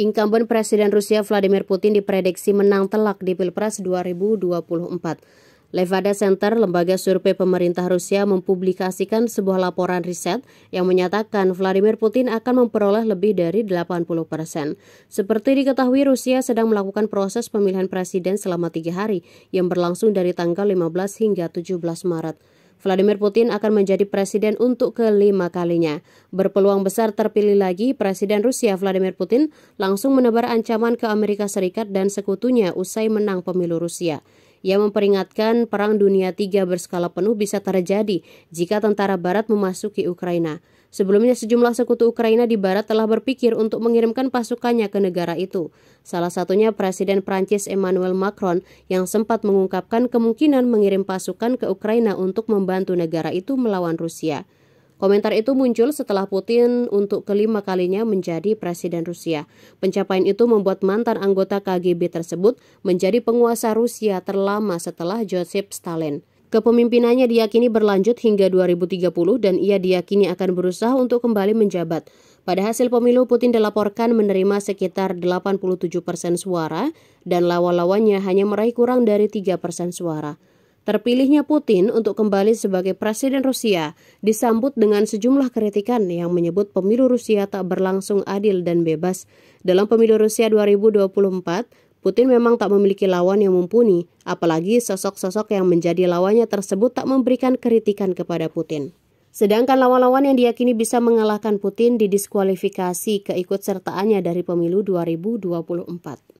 Incumbent Presiden Rusia Vladimir Putin diprediksi menang telak di Pilpres 2024. Levada Center, lembaga survei pemerintah Rusia, mempublikasikan sebuah laporan riset yang menyatakan Vladimir Putin akan memperoleh lebih dari 80 persen. Seperti diketahui, Rusia sedang melakukan proses pemilihan presiden selama tiga hari yang berlangsung dari tanggal 15 hingga 17 Maret. Vladimir Putin akan menjadi presiden untuk kelima kalinya. Berpeluang besar terpilih lagi, Presiden Rusia Vladimir Putin langsung menebar ancaman ke Amerika Serikat dan sekutunya usai menang pemilu Rusia. Ia memperingatkan Perang Dunia III berskala penuh bisa terjadi jika tentara Barat memasuki Ukraina. Sebelumnya sejumlah sekutu Ukraina di barat telah berpikir untuk mengirimkan pasukannya ke negara itu. Salah satunya Presiden Prancis Emmanuel Macron yang sempat mengungkapkan kemungkinan mengirim pasukan ke Ukraina untuk membantu negara itu melawan Rusia. Komentar itu muncul setelah Putin untuk kelima kalinya menjadi presiden Rusia. Pencapaian itu membuat mantan anggota KGB tersebut menjadi penguasa Rusia terlama setelah Joseph Stalin. Kepemimpinannya diyakini berlanjut hingga 2030 dan ia diyakini akan berusaha untuk kembali menjabat. Pada hasil pemilu, Putin dilaporkan menerima sekitar 87 persen suara dan lawan-lawannya hanya meraih kurang dari 3 persen suara. Terpilihnya Putin untuk kembali sebagai presiden Rusia disambut dengan sejumlah kritikan yang menyebut pemilu Rusia tak berlangsung adil dan bebas. Dalam pemilu Rusia 2024, Putin memang tak memiliki lawan yang mumpuni, apalagi sosok-sosok yang menjadi lawannya tersebut tak memberikan kritikan kepada Putin. Sedangkan lawan-lawan yang diyakini bisa mengalahkan Putin didiskualifikasi keikutsertaannya dari pemilu 2024.